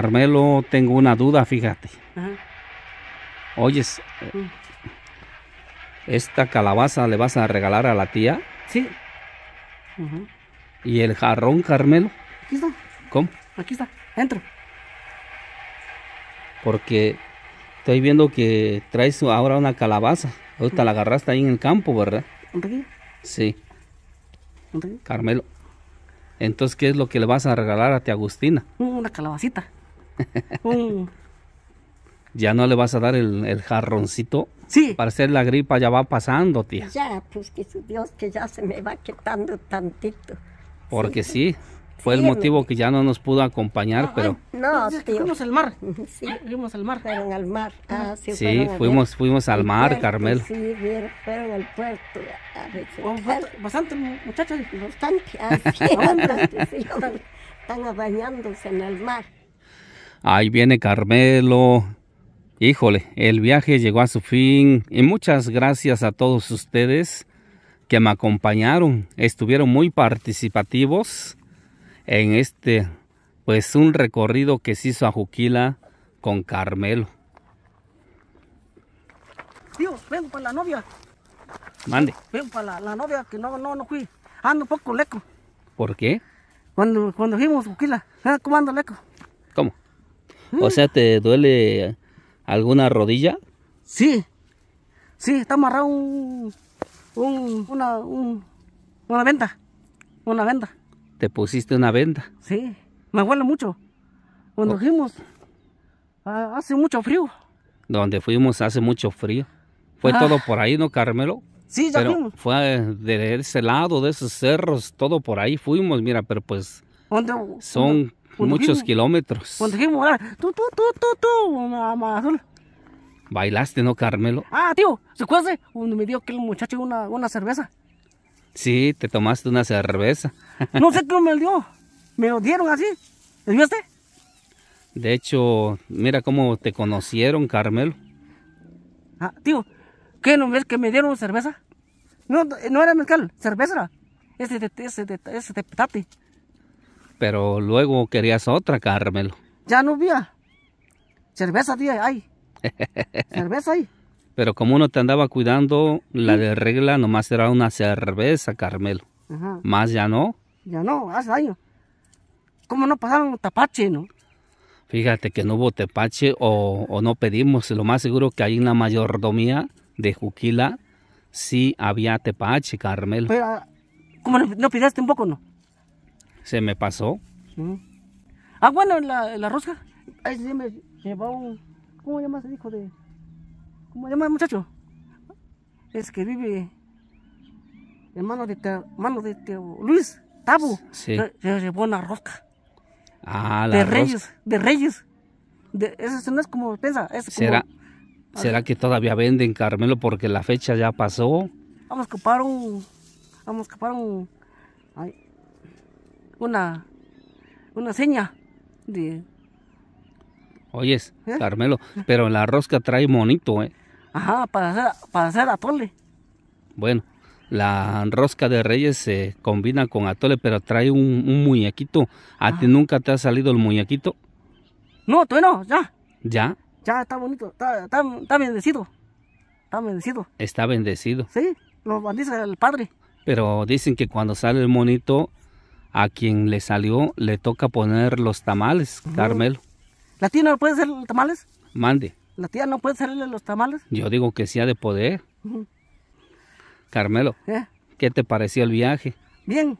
Carmelo, tengo una duda, fíjate. Oyes, mm. ¿esta calabaza le vas a regalar a la tía? Sí. ¿Y el jarrón, Carmelo? Aquí está. ¿Cómo? Aquí está, entro. Porque estoy viendo que traes ahora una calabaza. Ahorita la agarraste ahí en el campo, ¿verdad? ¿Un Sí. Carmelo. Entonces, ¿qué es lo que le vas a regalar a ti, Agustina? Uh, una calabacita. Mm. ¿Ya no le vas a dar el, jarroncito? Sí. Para hacer la gripa ya va pasando, tía. Ya, pues que su Dios que ya se me va quitando tantito. Porque sí. fue el motivo que ya no nos pudo acompañar, ah, pero... no, tío. Fuimos al mar. Sí. Fuimos al mar. Fueron al mar. Ah, ah. sí, fuimos, fuimos al mar, Carmel. Sí, fueron al puerto. A oh, bastante, muchachos. Bastante. Así, están bañándose en el mar. Ahí viene Carmelo. Híjole, el viaje llegó a su fin y muchas gracias a todos ustedes que me acompañaron. Estuvieron muy participativos en este, pues un recorrido que se hizo a Juquila con Carmelo. Tío, vengo para la novia. Mande. Vengo para la, novia que no, no, no fui. Ando un poco leco. ¿Por qué? Cuando, cuando fuimos a Juquila, ¿cómo ando leco? ¿Cómo? O sea, ¿te duele alguna rodilla? Sí, sí, está amarrado un, una, una venda, una venda. ¿Te pusiste una venda? Sí, me huele mucho. Cuando oh. fuimos, hace mucho frío. Donde fuimos hace mucho frío. Fue todo ah. por ahí, ¿no, Carmelo? Sí, ya fuimos. Fue de ese lado, de esos cerros, todo por ahí fuimos, mira, pero pues son Muchos kilómetros. Bailaste, ¿no, Carmelo? Ah, tío, ¿se acuerdas? cuando me dio aquel muchacho una, una cerveza? Sí, te tomaste una cerveza. no sé cómo me dio. Me lo dieron así. ¿Lo viste? De hecho, mira cómo te conocieron, Carmelo. Ah, tío, ¿qué no ves que me dieron cerveza? No, no era mezcal, cerveza. Ese de, ese ese de petate pero luego querías otra, Carmelo. Ya no había. Cerveza día hay. cerveza ahí. Pero como uno te andaba cuidando, la de regla nomás era una cerveza, Carmelo. Más ya no. Ya no, hace daño. ¿Cómo no pasaron tapache, no? Fíjate que no hubo tepache o, no pedimos. Lo más seguro que hay en la mayordomía de Juquila sí había tepache, Carmelo. Pero, ah, ¿cómo no, no un poco, no? Se me pasó. Ah, bueno, la, la rosca. Ahí se me llevó un... ¿Cómo llamas el hijo de...? ¿Cómo llamas muchacho? Es que vive... Hermano de... Te... Hermano de... Luis, Tabo. Sí. Se, llevó una rosca. Ah, la de Reyes, de Reyes. eso no es como piensa, ¿Será, ¿Será que todavía venden, Carmelo? Porque la fecha ya pasó. Vamos a comprar un... Vamos a ocupar un una, una seña de... Oyes, ¿Eh? Carmelo, pero la rosca trae monito, ¿eh? Ajá, para hacer, para hacer atole. Bueno, la rosca de reyes se combina con atole, pero trae un, muñequito. ¿A ti nunca te ha salido el muñequito? No, tú no, ya. ¿Ya? Ya, está bonito, está, está bendecido. Está bendecido. Está bendecido. Sí, lo bendice el Padre. Pero dicen que cuando sale el monito a quien le salió le toca poner los tamales, Carmelo. ¿La tía no puede hacer los tamales? Mande. ¿La tía no puede hacerle los tamales? Yo digo que sí ha de poder. Carmelo, ¿Eh? ¿qué te pareció el viaje? Bien.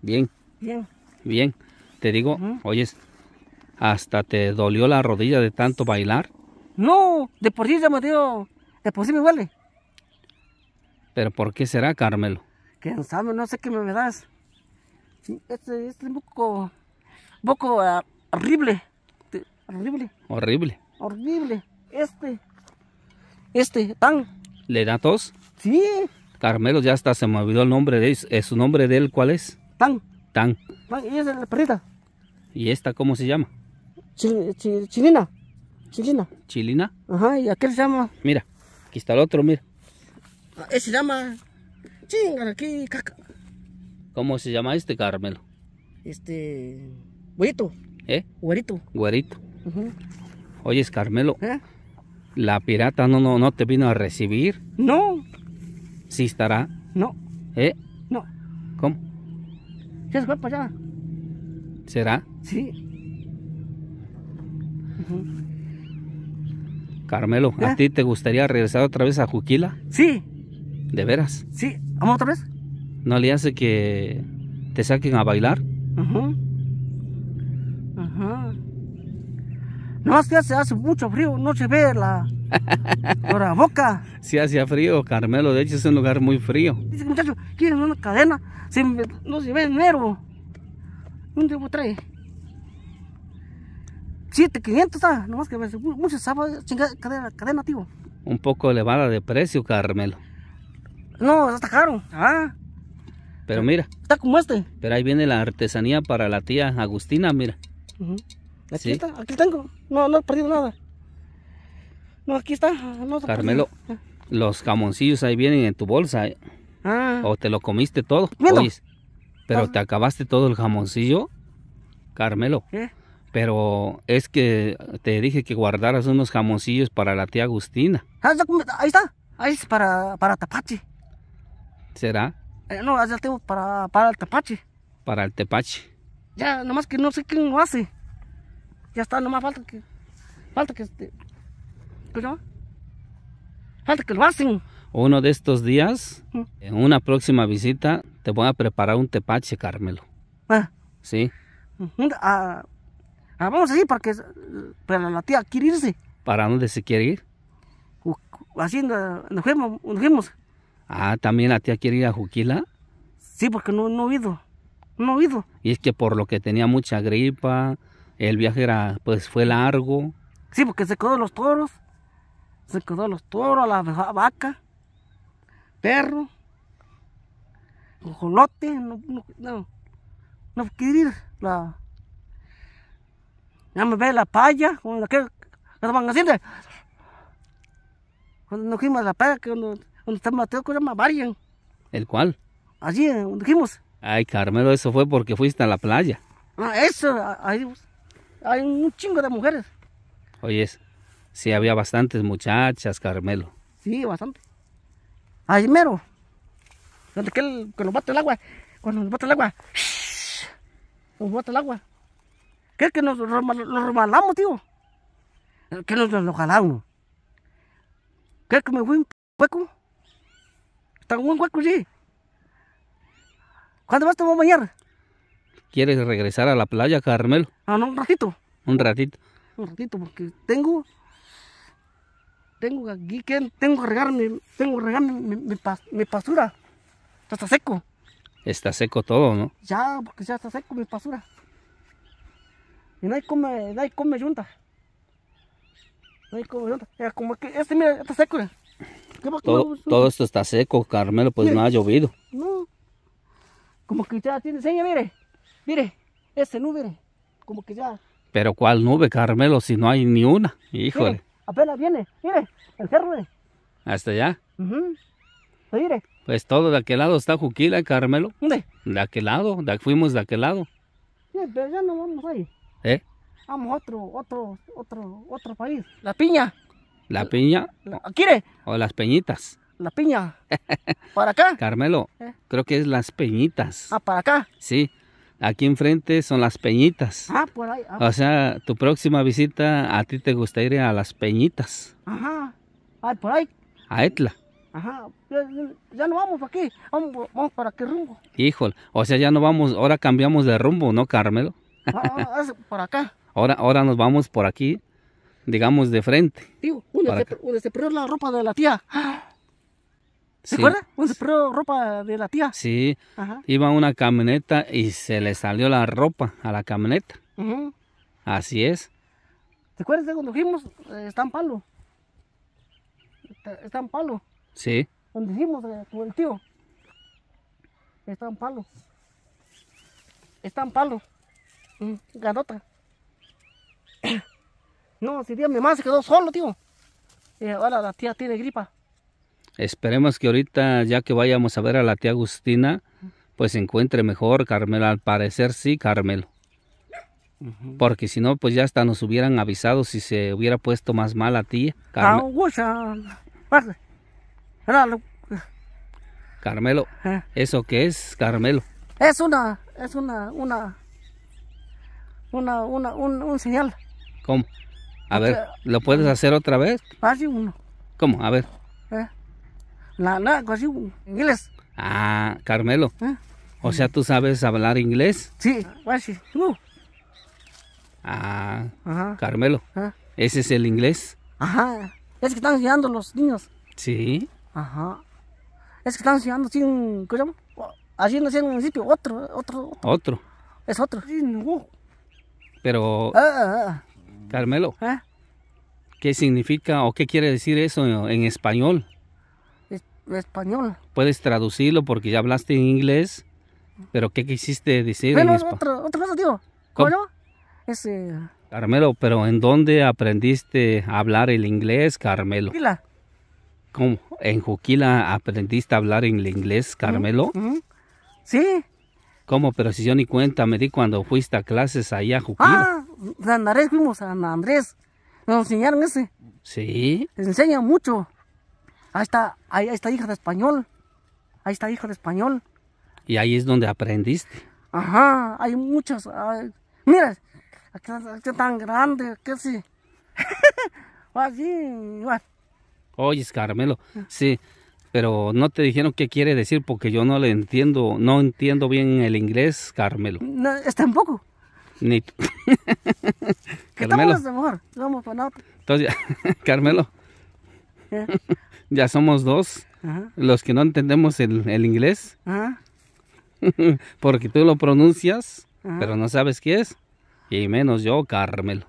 Bien. Bien. Bien. Te digo, oyes, ¿hasta te dolió la rodilla de tanto bailar? No, de por sí ya me dio, de por sí me duele. ¿Pero por qué será, Carmelo? Quién sabe, no sé qué me das. Este es un poco, ah, horrible. Horrible. Horrible. Horrible. Este. Este, tan. ¿Le da tos? Sí. Carmelo ya hasta se me olvidó el nombre de él. ¿Eh, ¿Su nombre de él cuál es? Tan. Tan. Tan, es la perrita. ¿Y esta cómo se llama? chilina. Chilina. ¿Chilina? Ajá, ¿y aquel se llama? Mira, aquí está el otro, mira. Ah, ese se llama... chingar aquí, ¿Cómo se llama este Carmelo? Este. Güerito. ¿Eh? Güerito. Güerito. Oyes, Carmelo. ¿Eh? La pirata no, no, no te vino a recibir. No. ¿Sí estará? No. ¿Eh? No. ¿Cómo? Ya se fue para allá. ¿Será? Sí. Carmelo, ¿a ¿Eh? ti te gustaría regresar otra vez a Juquila? Sí. ¿De veras? Sí. ¿Vamos otra vez? ¿No le hace que te saquen a bailar? Ajá. Ajá. No, es que hace, hace mucho frío, no se ve la, la boca. Sí, hacía frío, Carmelo. De hecho, es un lugar muy frío. Dice, muchacho, quieren una cadena? no se ve el nervo. ¿Dónde traer? trae? 7500 No más que muchas sábados, chingada cadena, cadena, tío. Un poco elevada de precio, Carmelo. No, está caro. Ah. Pero mira. Está como este. Pero ahí viene la artesanía para la tía Agustina, mira. Aquí está, aquí tengo. No, no he perdido nada. No, aquí está. Ah, Carmelo, los jamoncillos ahí vienen en tu bolsa. ¿eh? Ah. O te lo comiste todo. pero ah. te acabaste todo el jamoncillo, Carmelo. Pero es que te dije que guardaras unos jamoncillos para la tía Agustina. Ah, ahí está, ahí está. Ahí es para, para tapache. ¿Será? no, ya el para, para el tepache. Para el tepache. Ya, nomás que no sé quién lo hace. Ya está, nomás falta que. Falta que. Este, ¿Cómo Falta que lo hacen. Uno de estos días, mm. en una próxima visita, te voy a preparar un tepache, Carmelo. Ah. Sí. Mm, ah, ah a vamos para que. Para la tía quiere irse. ¿Para dónde se quiere ir? Haciendo, nos Nos Ah, ¿también la tía quiere ir a Juquila? Sí, porque no, he ido. No he ido. Y es que por lo que tenía mucha gripa, el viaje era, pues fue largo. Sí, porque se quedó los toros. Se quedó los toros, la vaca, perro, jolote, no, no, no, no ir. La... Ya me ve la paya, la que Cuando nos fuimos a la paya, que donde está Mateo se llama Marian. ¿El cuál? Allí, eh, donde dijimos. Ay, Carmelo, eso fue porque fuiste a la playa. Ah, eso, ahí hay un chingo de mujeres. Oye, sí había bastantes muchachas, Carmelo. Sí, bastante. Ahí mero. Donde que el, nos el agua, cuando nos bate el agua, shhh, nos bate el agua. ¿Qué es que nos lo tío? ¿Qué nos lo jalamos. ¿Qué es que me fui un hueco? ¿Cuándo vas a tomar ¿Quieres regresar a la playa, Carmelo? Ah, no, un ratito. Un ratito. Un ratito, porque tengo. Tengo aquí que tengo que regar tengo que regar mi, mi, está seco. Está seco todo, ¿no? Ya, porque ya está seco mi pasura Y no hay nadie come yunta. Nadie come junta. Es como que este, mira, está seco todo, todo, esto está seco, Carmelo, pues no ha llovido. No. Como que ya tiene seña, mire. Mire, esa nube, Como que ya. Pero ¿cuál nube, Carmelo, si no hay ni una? Híjole. apenas viene, mire, el cerro, ¿Hasta allá? Pues todo de aquel lado está Juquila, Carmelo. ¿Dónde? De aquel lado, de, fuimos de aquel lado. Sí, pero ya no vamos ahí. ¿Eh? Vamos a otro, otro, otro, otro país. La piña. La piña. ¿Quiere? O las peñitas. La piña. ¿Para acá? Carmelo, ¿Eh? creo que es las peñitas. Ah, ¿para acá? Sí. Aquí enfrente son las peñitas. Ah, por ahí. Ah. O sea, tu próxima visita a ti te gustaría ir a las peñitas. Ajá. Ah, por ahí. A Etla. Ajá, ya no vamos aquí, vamos, para qué rumbo. Híjole, o sea, ya no vamos, ahora cambiamos de rumbo, ¿no, Carmelo? Ah, ah, por acá. Ahora, ahora nos vamos por aquí, digamos, de frente. Tío, uno, se, perdió la ropa de la tía. ¡Ah! ¿Se acuerda? Uno se perdió ropa de la tía. Sí, iba una camioneta y se le salió la ropa a la camioneta. Así es. ¿Te acuerdas de cuando fuimos? Eh, está en palo. Está, palo. Sí. Cuando fuimos eh, con el tío. Está en palo. Está palo. Mm, No, si día mi mamá se quedó solo, tío. Y ahora la tía tiene gripa. Esperemos que ahorita, ya que vayamos a ver a la tía Agustina, pues se encuentre mejor, Carmelo. Al parecer sí, Carmelo. Porque si no, pues ya hasta nos hubieran avisado si se hubiera puesto más mal a ti. Carmelo. Carmelo, eh. ¿eso qué es, Carmelo? Es una, es una, una, una, una, un señal. ¿Cómo? A ver, ¿lo puedes hacer otra vez? Casi uno. ¿Cómo? A ver. Eh. casi Inglés. Ah, Carmelo. Eh. O sea, ¿tú sabes hablar inglés? Sí, casi. Uh. Ah, Carmelo. Eh. ¿Ese es el inglés? Ajá. Es que están enseñando los niños. Sí. Ajá. Es que están enseñando sin, ¿cómo se llama? Allí en un municipio, otro, otro, otro. Es otro. Sí, Pero. ah, ah. ah. Carmelo, ah. ¿qué significa o qué quiere decir eso en español? español. Puedes traducirlo porque ya hablaste en inglés, pero ¿qué quisiste decir en español? Otra, cosa, tío. ¿Cómo? Eh, Carmelo, pero ¿en dónde aprendiste a hablar el inglés, Carmelo? Juquila. ¿Cómo? ¿En Juquila aprendiste a hablar el inglés, Carmelo? Sí. ¿Cómo? Pero si yo ni cuenta me di cuando fuiste a clases allá a Juquillo. Ah, San Andrés fuimos a San Andrés. Nos enseñaron ese. Sí. Les enseña mucho. Ahí está, ahí, está hija de español. Ahí está hija de español. Y ahí es donde aprendiste. Ajá, hay muchos. mira, aquí, tan grande, que sí. Así, igual. Oyes, Carmelo, sí pero no te dijeron qué quiere decir porque yo no le entiendo, no entiendo bien el inglés, Carmelo. No, es tampoco. Ni... Carmelo. Mejor. ¿Eh? Vamos para Entonces, Carmelo. ya somos dos. Los que no entendemos el, inglés. porque tú lo pronuncias, pero no sabes qué es. Y menos yo, Carmelo.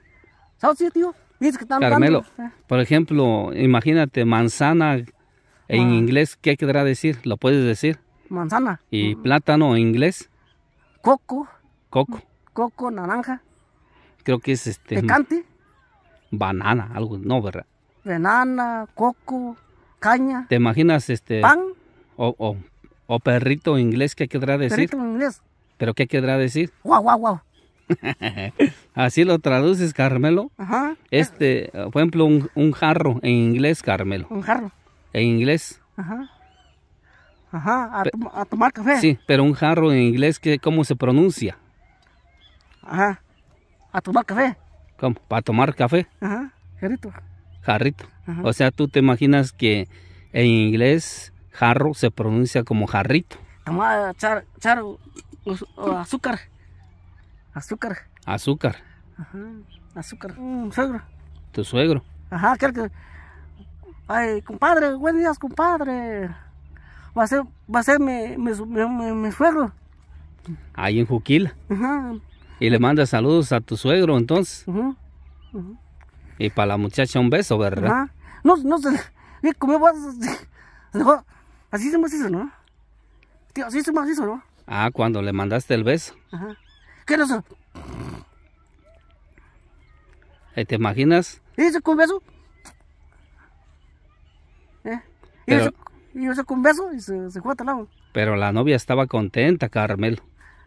¿Sabes, tío? Dices que Carmelo. Eh. Por ejemplo, imagínate manzana en inglés, ¿qué querrá decir? ¿Lo puedes decir? Manzana. ¿Y mm. plátano en inglés? Coco. Coco. Coco, naranja. Creo que es este. Pecante. Banana, algo, no, ¿verdad? Banana, coco, caña. ¿Te imaginas este. Pan. O, perrito en inglés, ¿qué querrá decir? Perrito en inglés. ¿Pero qué querrá decir? Guau, guau, guau. Así lo traduces, Carmelo. Ajá. Este, por ejemplo, un jarro en inglés, Carmelo. Un jarro en inglés. Ajá. Ajá, a, tomar café. Sí, pero un jarro en inglés, ¿qué? ¿cómo se pronuncia? Ajá, a tomar café. ¿Cómo? ¿Para tomar café? Ajá, jarrito. Jarrito. O sea, tú te imaginas que en inglés jarro se pronuncia como jarrito. Tomar, char, azúcar. Azúcar. Azúcar. Ajá, azúcar. Un mm, suegro. ¿Tu suegro? Ajá, creo que... Ay, compadre, buenos días, compadre. Va a ser, va a ser mi, mi, suegro. Ahí en Juquil. Ajá. Y le manda saludos a tu suegro, entonces. Ajá. Y para la muchacha un beso, ¿verdad? Ajá. No, no, ¿cómo vas? Así se me hizo, ¿no? Tío, así se me hizo, ¿no? Ah, cuando le mandaste el beso. Ajá. ¿Qué es eso? Eh, ¿Te imaginas? ese con beso? ¿Eh? Y, pero, yo, beso y se, se a al Pero la novia estaba contenta, Carmelo.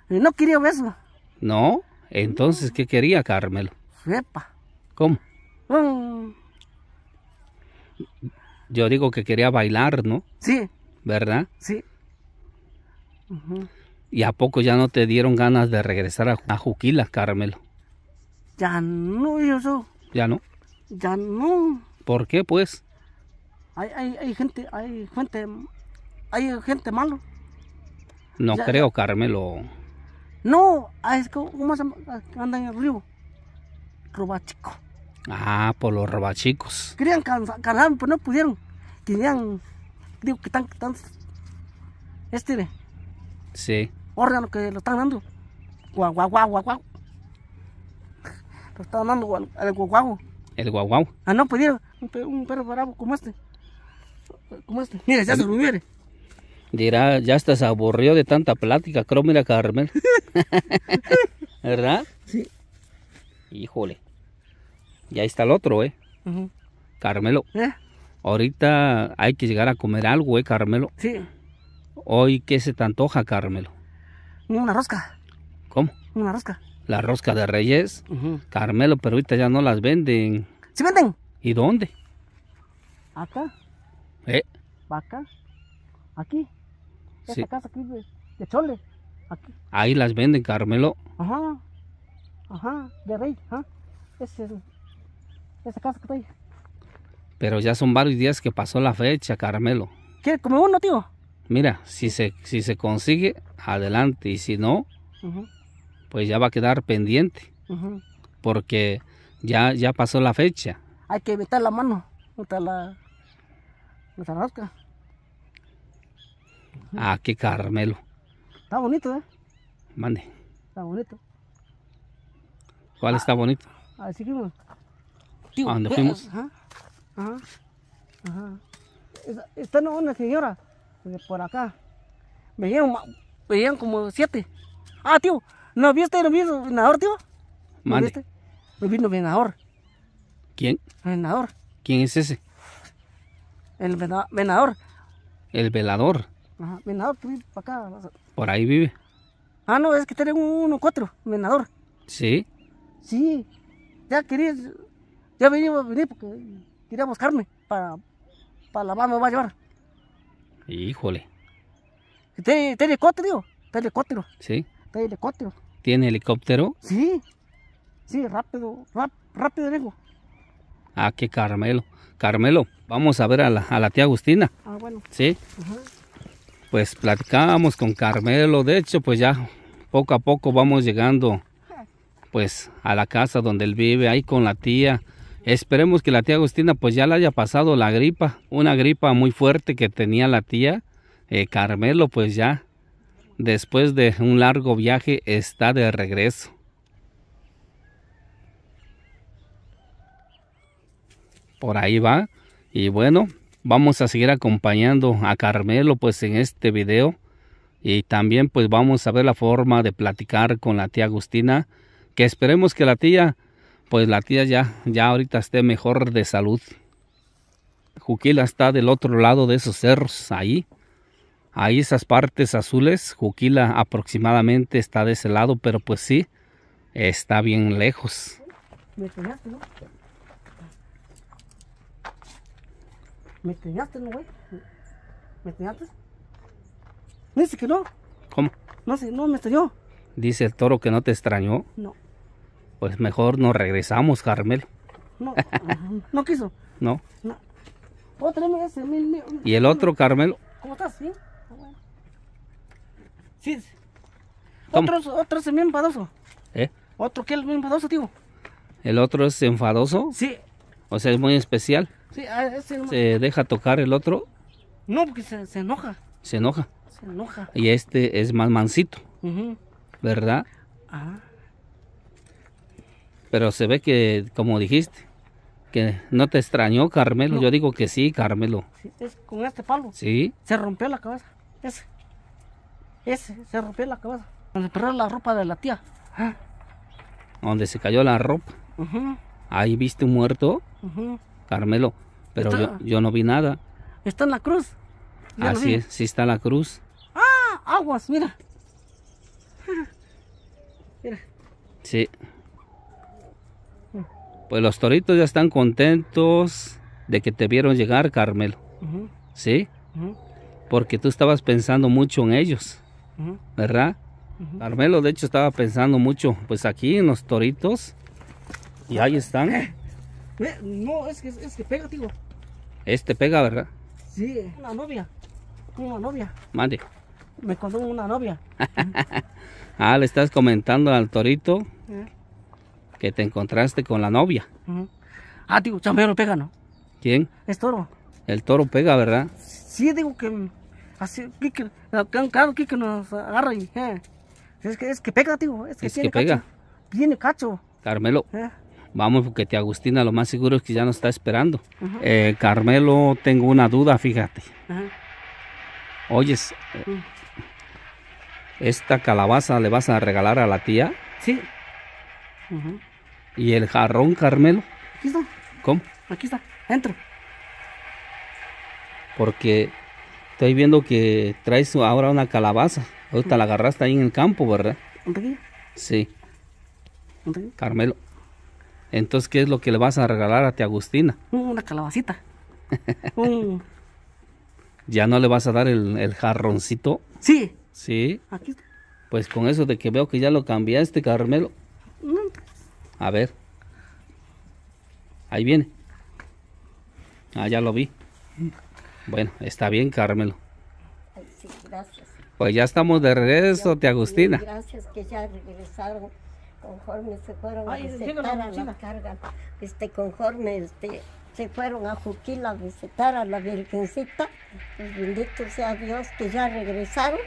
Y no quería beso. No, entonces, ¿qué quería Carmelo? Sepa. ¿Cómo? Mm. yo digo que quería bailar, ¿no? Sí. ¿Verdad? Sí. ¿Y a poco ya no te dieron ganas de regresar a, Juquila, Carmelo? Ya no, yo. Ya no. Ya no. ¿Por qué, pues? Hay, hay, gente, hay gente, hay gente malo. No creo, Carmelo. No, ah, es como ah, andan en el río. Robachico. Ah, por los robachicos. Querían cansar pero no pudieron. Querían, digo que están, están este, ¿ve? Sí. Órgano que lo están dando. Guau, guau, Lo están dando al El guaguagu Ah, no pudieron. Un, perro bravo como este. ¿Cómo Mira, ya se lo Dirá, ya hasta se de tanta plática, creo, mira Carmen. ¿Verdad? Sí. Híjole. Y ahí está el otro, ¿eh? Carmelo. Eh. Ahorita hay que llegar a comer algo, ¿eh, Carmelo? Sí. Hoy, ¿qué se te antoja, Carmelo? Una rosca. ¿Cómo? Una rosca. La rosca de Reyes. Carmelo, pero ahorita ya no las venden. ¿Sí venden? ¿Y dónde? Acá. ¿Eh? Aquí. Esta casa aquí de, Chole. Aquí. Ahí las venden, Carmelo. Ajá. Ajá, de rey. esa casa que está ahí Pero ya son varios días que pasó la fecha, Carmelo. ¿Qué? Como uno, tío? Mira, si se, si se consigue, adelante. Y si no, pues ya va a quedar pendiente. Porque ya, ya pasó la fecha. Hay que evitar la mano. la... Ah, qué Carmelo. Está bonito, ¿eh? Mande. Está bonito. ¿Cuál está bonito? Así ah, que. Tío, ¿A dónde fuimos? Ajá. Ajá. Ajá. Está una señora por acá. Me dieron, como siete. Ah, tío, ¿no viste, el viste venador, tío? ¿No Mande. viste? vi vino venador. ¿Quién? Venador. ¿Quién es ese? El venador. El velador. Ajá, venador que vive para acá. Por ahí vive. Ah, no, es que tiene uno cuatro, venador. Sí. Sí. Ya quería, ya venía, venir porque quería buscarme para, para la mamá me va a llevar. Híjole. Tiene, tiene helicóptero, tiene helicóptero. Sí. Tiene helicóptero. Sí. Sí, rápido, rápido, vengo. Ah, qué caramelo. Carmelo, vamos a ver a la, tía Agustina. Ah, bueno. Sí. Pues platicábamos con Carmelo, de hecho, pues ya poco a poco vamos llegando pues a la casa donde él vive, ahí con la tía. Esperemos que la tía Agustina pues ya le haya pasado la gripa, una gripa muy fuerte que tenía la tía. Eh, Carmelo pues ya después de un largo viaje está de regreso. por ahí va. Y bueno, vamos a seguir acompañando a Carmelo pues en este video. Y también pues vamos a ver la forma de platicar con la tía Agustina. Que esperemos que la tía, pues la tía ya, ya ahorita esté mejor de salud. Juquila está del otro lado de esos cerros, ahí. Ahí esas partes azules, Juquila aproximadamente está de ese lado, pero pues sí, está bien lejos. Me ¿Me extrañaste, no, güey? ¿Me extrañaste? Dice que no. ¿Cómo? No sé, no me extrañó. Dice el toro que no te extrañó. No. Pues mejor nos regresamos, Carmel. No, no quiso. No. no. vez oh, mil, mil, y el otro, Carmel. ¿Cómo estás? ¿Bien? Sí. Ah, otro, es bien enfadoso. ¿Eh? Otro qué, es bien enfadoso, tío. ¿El otro es enfadoso? Sí. O sea, es muy especial. Ah, ¿Se deja tocar el otro? No, porque se, enoja. Se enoja. Se enoja. Y este es más mansito, ¿verdad? Ah. Pero se ve que, como dijiste, que no te extrañó Carmelo. Yo digo que sí, Carmelo. Sí, con este palo. Sí. Se rompió la cabeza. Ese. Ese, se rompió la cabeza. Donde perdió la ropa de la tía. ¿Ah? Donde se cayó la ropa. Ahí viste un muerto. Carmelo, pero yo, no vi nada. ¿Está en la cruz? Así es, sí está la cruz. ¡Ah! Aguas, mira. mira. Sí. Pues los toritos ya están contentos de que te vieron llegar, Carmelo. ¿Sí? Porque tú estabas pensando mucho en ellos, ¿verdad? Carmelo, de hecho, estaba pensando mucho, pues aquí en los toritos. Y ahí están. Eh, no, es que, es que pega, tío. Este pega, ¿verdad? Sí, una novia. Una novia. Mande. Me contó una novia. ah, le estás comentando al torito eh. que te encontraste con la novia. Ah, digo, pega, ¿no? ¿Quién? Es toro. El toro pega, ¿verdad? Sí, digo que así, que, claro, que nos agarra y... Eh. Es, que, es que pega, digo. Es que, pega. Viene Tiene cacho. Carmelo. Eh. Vamos, porque tía Agustina lo más seguro es que ya nos está esperando. Eh, Carmelo, tengo una duda, fíjate. Oyes, eh, ¿esta calabaza le vas a regalar a la tía? Sí. ¿Y el jarrón, Carmelo? Aquí está. ¿Cómo? Aquí está, entro. Porque estoy viendo que traes ahora una calabaza. Ahorita la agarraste ahí en el campo, ¿verdad? Sí. Carmelo, entonces, ¿qué es lo que le vas a regalar a tía Agustina? Uh, una calabacita. Uh. ¿Ya no le vas a dar el, jarroncito? Sí. Sí. Pues con eso de que veo que ya lo cambiaste, Carmelo. Mm. A ver. Ahí viene. Ah, ya lo vi. Bueno, está bien, Carmelo. sí, gracias. Pues ya estamos de regreso, tía Agustina. Gracias que ya regresaron conforme se fueron a visitar a la carga, este, conforme este, se fueron a Juquila a visitar a la Virgencita, pues, bendito sea Dios que ya regresaron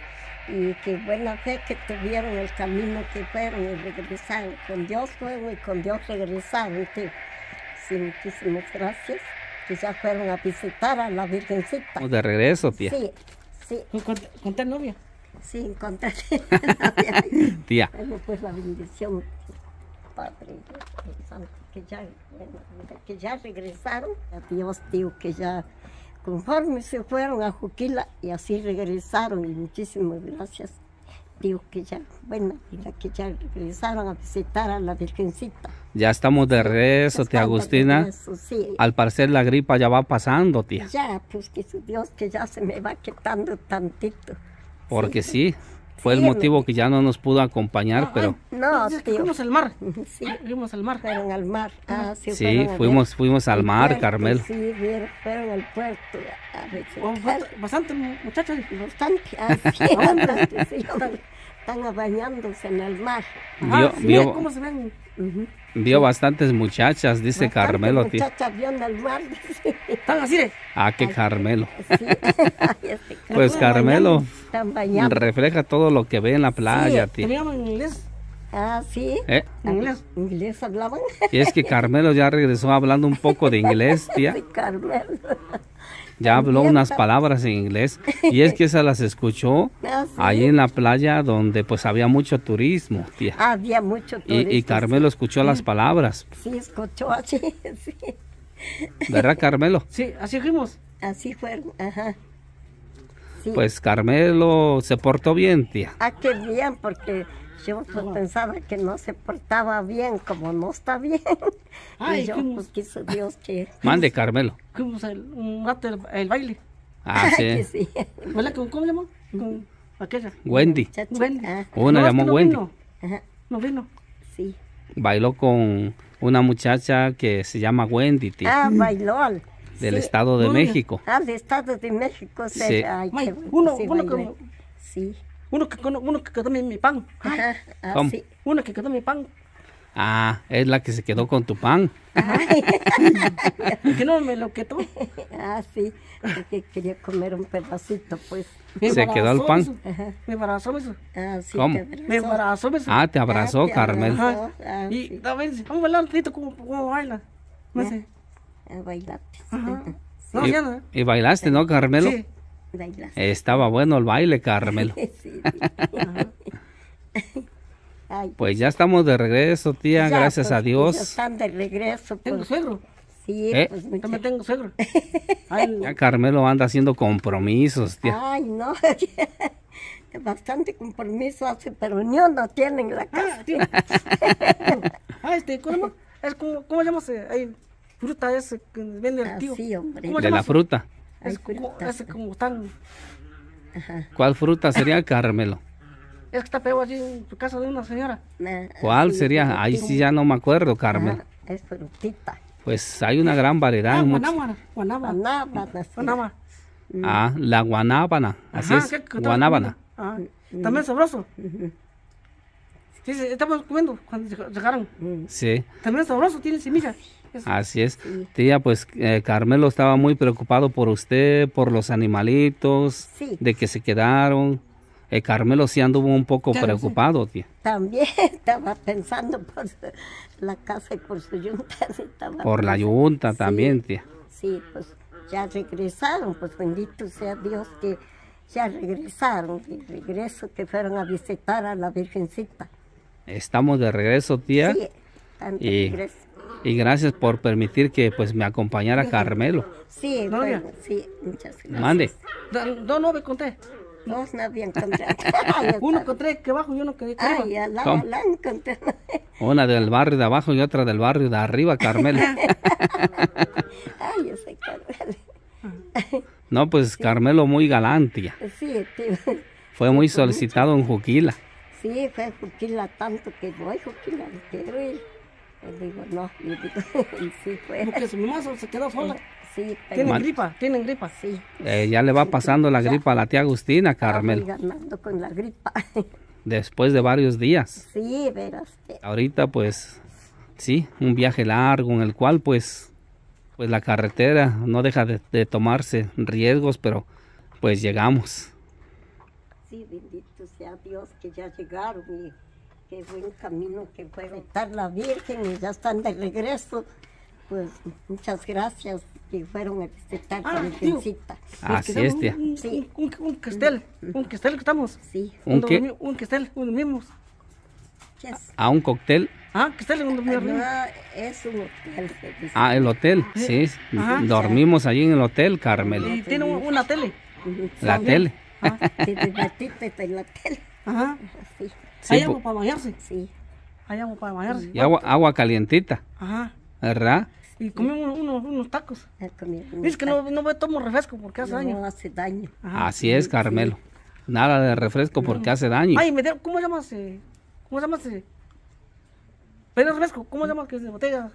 y qué buena fe que tuvieron el camino que fueron y regresaron. Con Dios fueron y con Dios regresaron, Sí, muchísimas gracias que ya fueron a visitar a la Virgencita. De regreso, tía. Sí, sí. ¿Con, novia? Sí, encontraré Tía. Pues la bendición, Padre que ya, que ya regresaron. A Dios digo que ya conforme se fueron a Juquila y así regresaron y muchísimas gracias. Tío, que ya, bueno, mira que ya regresaron a visitar a la Virgencita. Ya estamos de regreso, tía Agustina. Al parecer la gripa ya va pasando, tía. Ya, pues que su Dios que ya se me va quitando tantito. Porque sí, fue el motivo que ya no nos pudo acompañar, pero... no, pues es fuimos al mar. Sí. Fuimos al mar. Fueron al mar. Ah, sí, fuimos, fuimos al mar, Carmelo. Carmel. Sí, fueron al puerto. A ah, oh, bastante, muchachos. Bastante, así están, ah, están bañándose en el mar. vio, ¿Cómo se ven? Vio bastantes muchachas, dice bastante Carmelo. Muchachas viendo en el mar, Están así Ah, qué Carmelo. Este pues Carmelo... Refleja todo lo que ve en la playa, tía. inglés? Ah, sí. ¿Eh? ¿Inglés? ¿Inglés hablaban? Y es que Carmelo ya regresó hablando un poco de inglés, tía. Carmelo. Ya habló unas palabras en inglés y es que esa las escuchó ah, ahí en la playa donde pues había mucho turismo, tía. Había mucho turismo. Y, Carmelo escuchó las palabras. Sí, escuchó así, ¿Verdad, Carmelo? Sí, así fuimos. Así fueron, ajá. Pues Carmelo se portó bien, tía. Ah, qué bien, porque yo pues, pensaba que no se portaba bien, como no está bien. Ay, pues, Dios que... Mande, Carmelo. Fuimos un rato el, baile. Ah, sí. ¿Cómo, ¿Cómo llamó? Con aquella. Wendy. Wendy. Ah. Una llamó Wendy. No vino. Sí. Bailó con una muchacha que se llama Wendy, tía. Ah, bailó del Estado de México. Ah, del Estado de México, sí. ay, uno, uno, que, ah, sí. uno, que, quedó mi, pan. ah, Sí. Uno que quedó mi pan. Ah, es la que se quedó con tu pan. que no me lo quitó. Ah, sí, porque quería comer un pedacito, pues. ¿Se quedó el pan? Me abrazó eso. Ah, sí, ¿Cómo? Me abrazó eso. Ah, te abrazó, ah, Carmen. Ah, y también, vamos a bailar un poquito, como, baila. No sé bailaste. No, y, ya no. ¿eh? y, bailaste, ¿no, Carmelo? Sí. Bailaste. Estaba bueno el baile, Carmelo. sí. Ay. Pues ya estamos de regreso, tía, gracias pues, a Dios. están de regreso. Pues. ¿Eh? pues tengo suegro. Sí, pues También tengo suegro. ya Carmelo anda haciendo compromisos, tía. Ay, no. Bastante compromiso hace, pero ni uno tiene en la ah, casa. Ah, tío. este, ¿cómo, es, cómo, cómo llamas? fruta ese que vende el tío. Ah, de la fruta. Es, eh. como tan... ¿Cuál fruta sería, Carmelo? Es que está pegado allí en tu casa de una señora. Ah, ¿Cuál sería? Ahí sí ya no me acuerdo, Carmelo. es frutita. Pues hay una gran variedad. Ah, guanábana. Guanábana. Guanábana. Mm. Ah, la guanábana. Así es, guanábana. también mm, sabroso. Mm, sí, estamos comiendo cuando llegaron. Sí. También sabroso, tiene semillas. Así es. Tía, pues eh, Carmelo estaba muy preocupado por usted, por los animalitos, de que se quedaron. Eh, Carmelo sí anduvo un poco preocupado, tía. También estaba pensando por la casa y por su yunta. por la yunta también, tía. Sí, pues ya regresaron, pues bendito sea Dios que ya regresaron, de regreso que fueron a visitar a la Virgencita. Estamos de regreso, tía. Sí, regreso y gracias por permitir que pues me acompañara Carmelo. Sí, bueno, sí, muchas gracias. Mande. Dos me conté. Dos nadie encontré. uno encontré que abajo y uno que arriba. Ay, la, la, la encontré. Una del barrio de abajo y otra del barrio de arriba, Carmelo. Ay, yo soy Carmelo. No, pues Carmelo muy galantia. Sí, tío. Fue muy solicitado en Juquila. Sí, fue Juquila tanto que voy, Juquila, quiero ir el digo, no, y, sí, Porque su mamá se quedó sola. Sí, ¿Tienen gripa? ¿Tienen gripa? Sí. Eh, ya le va pasando la gripa a la tía Agustina, Carmel. ganando con la gripa. Después de varios días. Sí, verás. Ahorita, pues, sí, un viaje largo en el cual, pues, pues la carretera no deja de, tomarse riesgos, pero pues llegamos. Sí, bendito sea Dios que ya llegaron, hijo qué buen camino que fueron. Estar la Virgen y ya están de regreso. Pues muchas gracias que fueron a visitar a la ah, Virgencita. Ah, es, este. tía. Sí. Un, castel, un castel que estamos. Sí. ¿Un qué? Un castel, un Yes. ¿A un cóctel? Ah, que está el segundo es un hotel. Ah, el hotel, sí. Dormimos allí en el hotel, Carmelo. Y tiene una tele. La tele. Ah, te en la tele. Ajá. Sí. Hay agua para bañarse. Sí. Hay agua para bañarse. Y agua, agua calientita. Ajá. ¿Verdad? Y comimos unos, unos tacos. Dice que no, no tomo refresco porque hace no daño. hace daño. Ajá. Así es, Carmelo. Nada de refresco porque mm. hace daño. Ay, ¿cómo llamas? ¿Cómo llamas? Eh? Pero refresco, ¿cómo llamas que es de botella?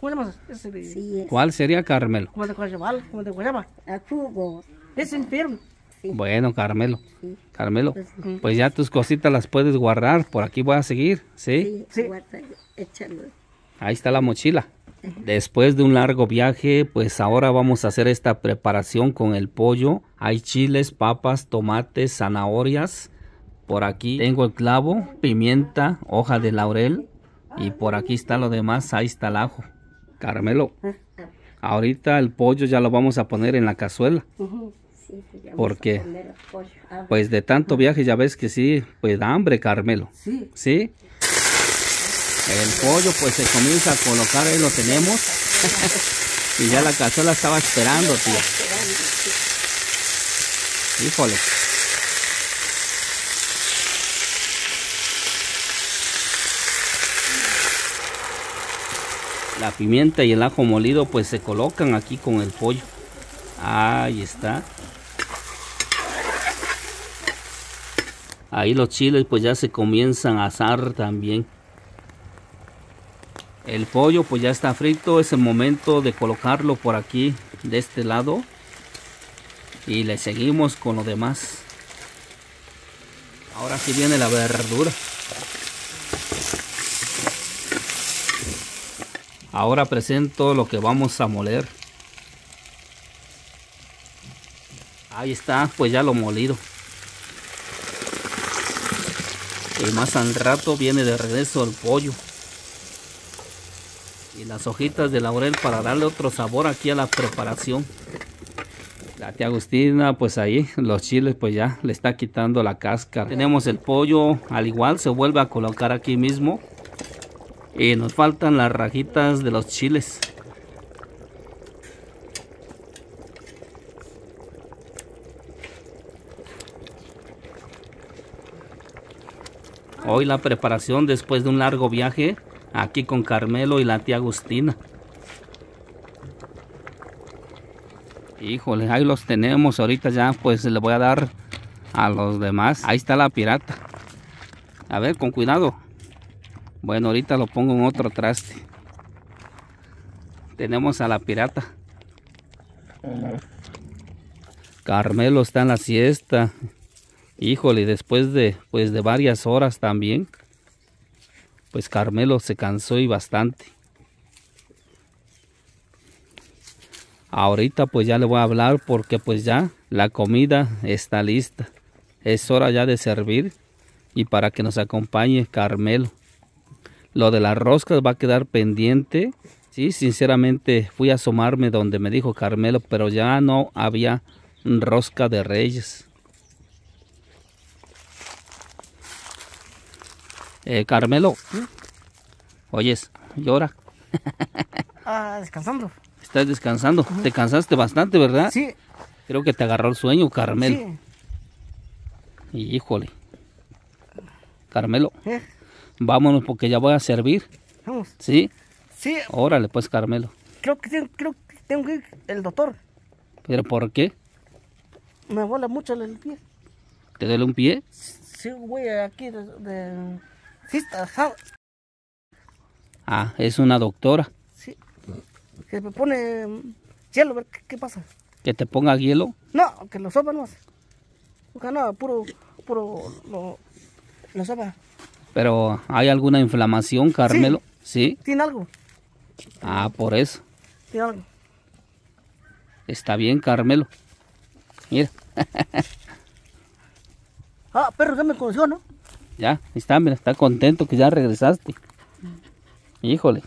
¿Cómo llamas? Ese sí, ¿Cuál sería, Carmelo? ¿Cómo de llama? ¿Cómo te llama? A jugo. Es enfermo. Bueno, Carmelo. Carmelo, pues, pues, ya tus cositas las puedes guardar. Por aquí voy a seguir, ¿sí? Sí, Ahí está la mochila. Después de un largo viaje, pues ahora vamos a hacer esta preparación con el pollo. Hay chiles, papas, tomates, zanahorias. Por aquí tengo el clavo, pimienta, hoja de laurel. Y por aquí está lo demás, ahí está el ajo. Carmelo, ah. ahorita el pollo ya lo vamos a poner en la cazuela. Porque Pues de tanto viaje ya ves que sí, pues da hambre, Carmelo. Sí. El pollo pues se comienza a colocar, ahí lo tenemos. y ya la cazuela estaba esperando, tío. Híjole. La pimienta y el ajo molido pues se colocan aquí con el pollo. Ahí está. Ahí los chiles pues ya se comienzan a asar también. El pollo pues ya está frito, es el momento de colocarlo por aquí de este lado. Y le seguimos con lo demás. Ahora sí viene la verdura. Ahora presento lo que vamos a moler. Ahí está, pues ya lo molido. Y más al rato viene de regreso el pollo. Y las hojitas de laurel para darle otro sabor aquí a la preparación. La tía Agustina, pues ahí los chiles pues ya le está quitando la casca Tenemos el pollo, al igual se vuelve a colocar aquí mismo. Y nos faltan las rajitas de los chiles. Hoy la preparación después de un largo viaje aquí con Carmelo y la tía Agustina. Híjole, ahí los tenemos. Ahorita ya pues le voy a dar a los demás. Ahí está la pirata. A ver, con cuidado. Bueno, ahorita lo pongo en otro traste. Tenemos a la pirata. Carmelo está en la siesta. Híjole, después de, pues de varias horas también, pues Carmelo se cansó y bastante. Ahorita pues ya le voy a hablar porque pues ya la comida está lista. Es hora ya de servir y para que nos acompañe Carmelo. Lo de las roscas va a quedar pendiente. Sí, sinceramente fui a asomarme donde me dijo Carmelo, pero ya no había rosca de reyes. Eh, Carmelo. Oyes, llora. Ah, descansando. Estás descansando. Te cansaste bastante, ¿verdad? Sí. Creo que te agarró el sueño, Carmelo. Sí. Híjole. Carmelo. Eh. Vámonos porque ya voy a servir. Vamos. ¿Sí? Sí. Órale, pues, Carmelo. Creo que, tengo, creo que tengo que ir el doctor. ¿Pero por qué? Me vuela mucho el pie. ¿Te duele un pie? Sí, güey, aquí de... Ah, es una doctora. Sí. Que me pone mm, hielo, a ver qué pasa? ¿Que te ponga hielo? No, que lo sopa no Porque no, puro, puro, lo, lo sopa. Pero, ¿hay alguna inflamación, Carmelo? Sí. Tiene algo. Ah, por eso. Tiene algo. Está bien, Carmelo. Mira. ah, perro, ya me conoció, ¿no? Ya, ahí está, mira, está contento que ya regresaste. Híjole.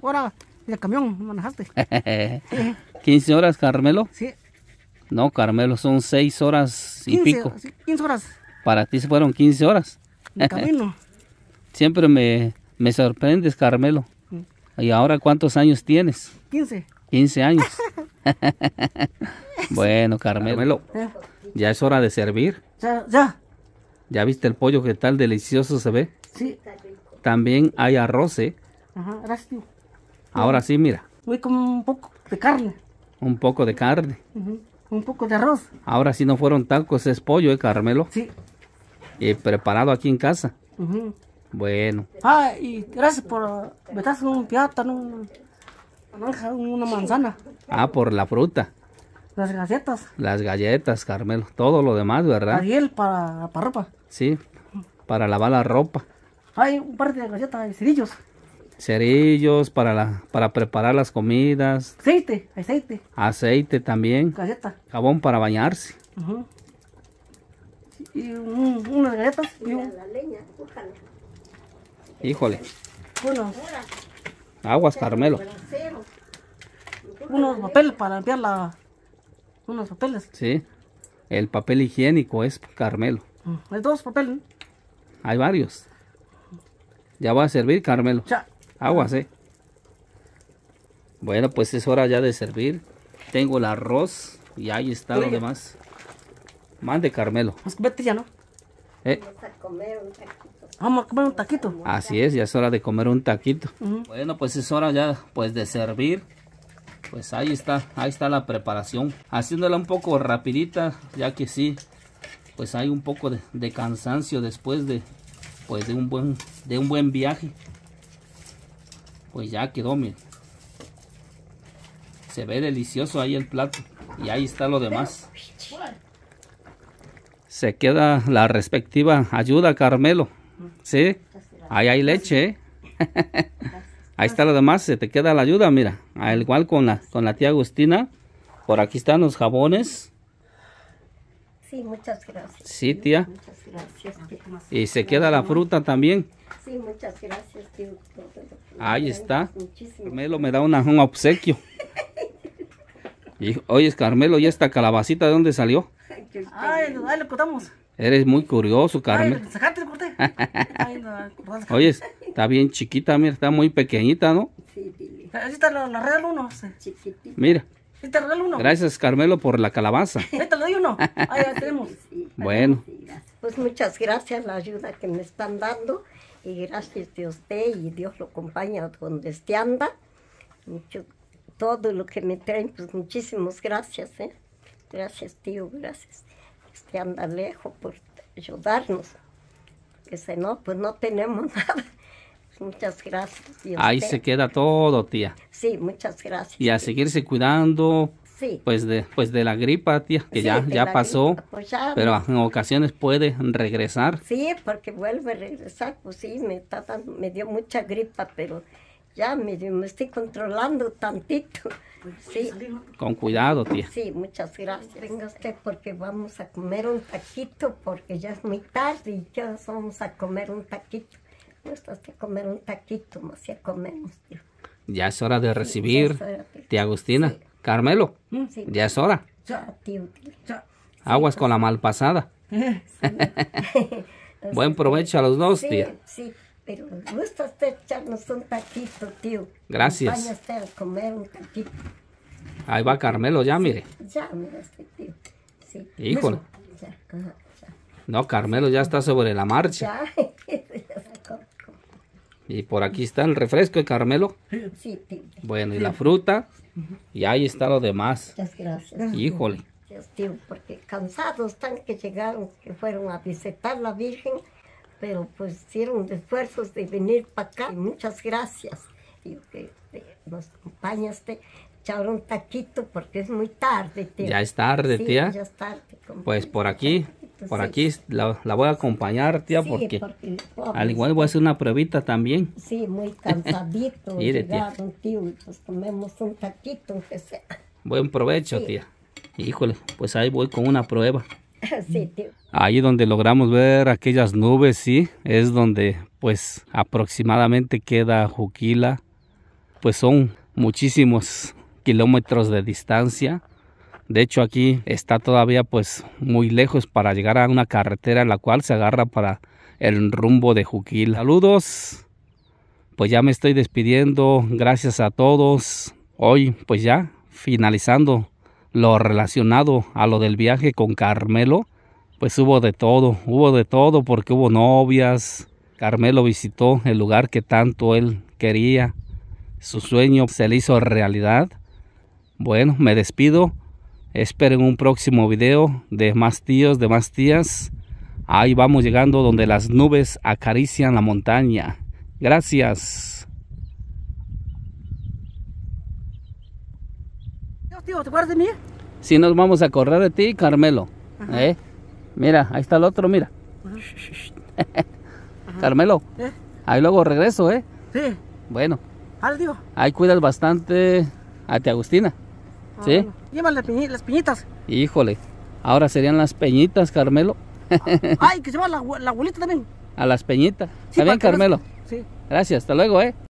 Ahora, el camión manejaste. 15 horas, Carmelo. Sí. No, Carmelo, son 6 horas y pico. 15 horas. Para ti se fueron 15 horas. el camino. Siempre me, me sorprendes, Carmelo. Mm. ¿Y ahora cuántos años tienes? 15. 15 años. bueno, Carmelo. Carmelo. Eh. Ya es hora de servir. Ya, ya. ¿Ya viste el pollo que tal delicioso se ve? Sí. También hay arroz, ¿eh? Ajá, gracias, Ahora sí, mira. Voy con un poco de carne. Un poco de carne. Un poco de arroz. Ahora sí no fueron tacos, es pollo, ¿eh, Carmelo? Sí. Y preparado aquí en casa. Bueno. Ah, y gracias por... Me das un no una una manzana. Ah, por la fruta. Las galletas. Las galletas, Carmelo. Todo lo demás, ¿verdad? Ariel para, para ropa. Sí, para lavar la ropa. Hay un par de galletas y cerillos. Cerillos para, la, para preparar las comidas. Aceite, aceite. Aceite también. Galleta. Jabón para bañarse. Y unas galletas. Y la leña, Híjole. Unos. Aguas, Carmelo. Unos papel para limpiar la, unos papeles. Sí. El papel higiénico es Carmelo. Hay mm, dos papeles. Hay varios. Ya va a servir, Carmelo. Ya. Aguas, sí. Bueno, pues es hora ya de servir. Tengo el arroz y ahí está lo demás. Mande, Carmelo. Pues vete ya, ¿no? ¿Eh? Vamos a comer un taquito. Vamos a comer un taquito. Así es, ya es hora de comer un taquito. Bueno, pues es hora ya pues de servir pues ahí está, ahí está la preparación. Haciéndola un poco rapidita, ya que sí, pues hay un poco de, cansancio después de, pues de un buen, de un buen viaje. Pues ya quedó, miren. Se ve delicioso ahí el plato. Y ahí está lo demás. Se queda la respectiva ayuda, Carmelo. ¿Sí? Ahí hay leche, ¿eh? Ahí está lo demás, se te queda la ayuda, mira. Al igual con la, con la tía Agustina. Por aquí están los jabones. Sí, muchas gracias. Sí, tía. Muchas gracias. Y se queda la fruta también. Sí, muchas gracias, tío. Ahí está. Carmelo me da un obsequio. y, oye, Carmelo, ¿y esta calabacita de dónde salió? Ay, dale, lo pues, Eres muy curioso, Carmen. Ay, Oye, está bien chiquita, mira, está muy pequeñita, ¿no? Sí, sí. Ahí está la, uno. Mira. la uno. Gracias, Carmelo, por la calabaza. Ahí te lo doy uno. Ahí tenemos. bueno. Pues muchas gracias la ayuda que me están dando. Y gracias de usted y Dios lo acompaña donde esté anda. todo lo que me traen, pues muchísimas gracias. ¿eh? Gracias, tío, gracias. Este, anda lejos por ayudarnos. si no, pues no tenemos nada. Pues muchas gracias. Y Ahí se queda todo, tía. Sí, muchas gracias. Y a seguirse cuidando. Sí. Pues de, pues de la gripa, tía, que ya, ya pasó, pues pero en ocasiones puede regresar. Sí, porque vuelve a regresar, pues sí, me, me dio mucha gripa, pero ya, mire, me estoy controlando tantito. Pues, sí. Pues, con cuidado, tía. Sí, muchas gracias. Venga usted porque vamos a comer un taquito, porque ya es muy tarde y ya vamos a comer un taquito. Vamos usted comer un taquito, más ya comemos, tío. Ya es hora de recibir, tía Agustina. Carmelo, mm, ya es hora. Tío, tío. Aguas con la pues. malpasada. Buen provecho a los dos, tía. Sí, pero nos gusta usted echarnos un taquito, tío. Gracias. Vaya usted a comer un taquito. Ahí va Carmelo, ya mire. ya, mire, este tío. Sí. Híjole. No, Carmelo ya está sobre la marcha. Ya. y por aquí está el refresco de ¿eh, Carmelo. Sí, tío. Bueno, y la fruta. Y ahí está lo demás. Muchas gracias. Híjole. Dios, tío, porque cansados están que llegaron, que fueron a visitar la Virgen pero pues hicieron esfuerzos de venir para acá. muchas gracias. Y que nos acompañaste, echar un taquito porque es muy tarde, tía. Ya es tarde, tía. Ya es tarde. Pues por aquí, por aquí la, voy a acompañar, tía, porque, oh, al pues, igual voy a hacer una pruebita también. Sí, muy cansadito. Mire, tía. tío, y pues comemos un taquito, aunque sea. Buen provecho, tía. Híjole, pues ahí voy con una prueba. Ahí donde logramos ver aquellas nubes, sí, es donde pues aproximadamente queda Juquila. Pues son muchísimos kilómetros de distancia. De hecho aquí está todavía pues muy lejos para llegar a una carretera en la cual se agarra para el rumbo de Juquila. Saludos, pues ya me estoy despidiendo. Gracias a todos. Hoy pues ya finalizando lo relacionado a lo del viaje con Carmelo, pues hubo de todo, hubo de todo porque hubo novias. Carmelo visitó el lugar que tanto él quería. Su sueño se le hizo realidad. Bueno, me despido. Esperen un próximo video de más tíos, de más tías. Ahí vamos llegando donde las nubes acarician la montaña. Gracias. tío? ¿Te acuerdas de mí? Sí, nos vamos a correr de ti, Carmelo. ¿Eh? Mira, ahí está el otro, mira. Carmelo, ¿Eh? ahí luego regreso, ¿eh? Sí. Bueno. Al tío. Ahí cuidas bastante a ti, Agustina. Ah, ¿Sí? Llévale las, piñitas. Híjole, ahora serían las peñitas, Carmelo. Ay, que se va la, abuelita también. A las peñitas. ¿Está bien, Carmelo? Sí. Gracias, hasta luego, ¿eh?